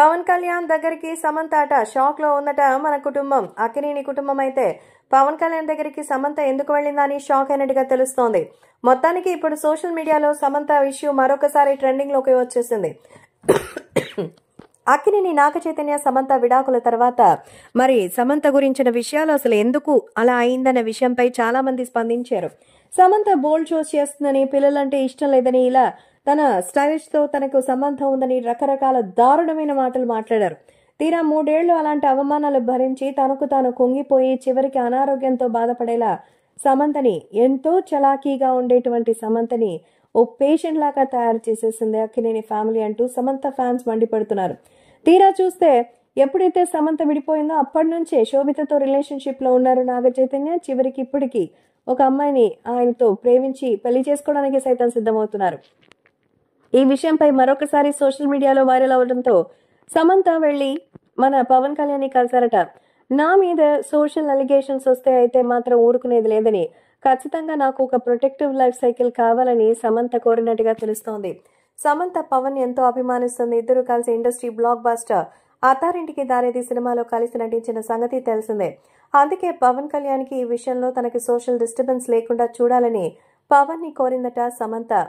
పవన్ కళ్యాణ్ దగ్గరికి సమంత షాక్ లో ఉందట మన కుటుంబం అక్కినేని కుటుంబం అయితే పవన్ కళ్యాణ్ దగ్గరికి సమంత ఎందుకు వెళ్ళిందని షాక్ అయినట్టుగా తెలుస్తోంది మొత్తానికి ఇప్పుడు సోషల్ మీడియాలో సమంత ఇష్యూ మరొకసారి ట్రెండింగ్ లోకి వచ్చేసింది అక్కినేని నాక చైతన్య సమంత విడాకుల తర్వాత మరి సమంత గురించిన విషయాలు అసలు ఎందుకు అలా అయిందన్న విషయంపై చాలా మంది స్పందించారు సమంత బోల్డ్ షోస్ చేస్తుందని పిల్లలంటే ఇష్టం లేదని ఇలా తన స్టైలిష్తో తనకు సంబంధం ఉందని రకరకాల దారుణమైన మాటలు మాట్లాడారు తీరా మూడేళ్లు అలాంటి అవమానాలు భరించి తనకు తాను కుంగిపోయి చివరికి అనారోగ్యంతో బాధపడేలా సమంతని ఎంతో చలాకీగా ఉండేటువంటి సమంతని ఓ పేషెంట్ లాగా తయారు చేసేసింది అక్కినేని ఫ్యామిలీ అంటూ సమంత ఫ్యాన్స్ మండిపడుతున్నారు తీరా చూస్తే ఎప్పుడైతే సమంత విడిపోయిందో అప్పటి నుంచే శోభితతో రిలేషన్షిప్లో ఉన్నారు నాగ చైతన్య చివరికి ఇప్పటికీ ఒక అమ్మాయిని ఆయనతో ప్రేమించి పెళ్లి చేసుకోవడానికి సైతం సిద్ధమవుతున్నారు ఈ విషయంపై మరొకసారి సోషల్ మీడియాలో వైరల్ అవడంతో సమంత వెళ్ళి మన పవన్ కళ్యాణ్ కలిసారట నా మీద సోషల్ అలిగేషన్స్ వస్తే అయితే మాత్రం ఊరుకునేది లేదని ఖచ్చితంగా నాకు ఒక ప్రొటెక్టివ్ లైఫ్ సైకిల్ కావాలని సమంత కోరినట్టుగా తెలుస్తోంది సమంత పవన్ ఎంతో అభిమానిస్తుంది ఇద్దరు కలిసి ఇండస్ట్రీ బ్లాక్ బాస్టర్ అతారింటికి దారేది సినిమాలో కలిసి నటించిన సంగతి తెలిసిందే అందుకే పవన్ కళ్యాణ్కి ఈ విషయంలో తనకి సోషల్ డిస్టర్బెన్స్ లేకుండా చూడాలని పవన్ని కోరిందట సమంత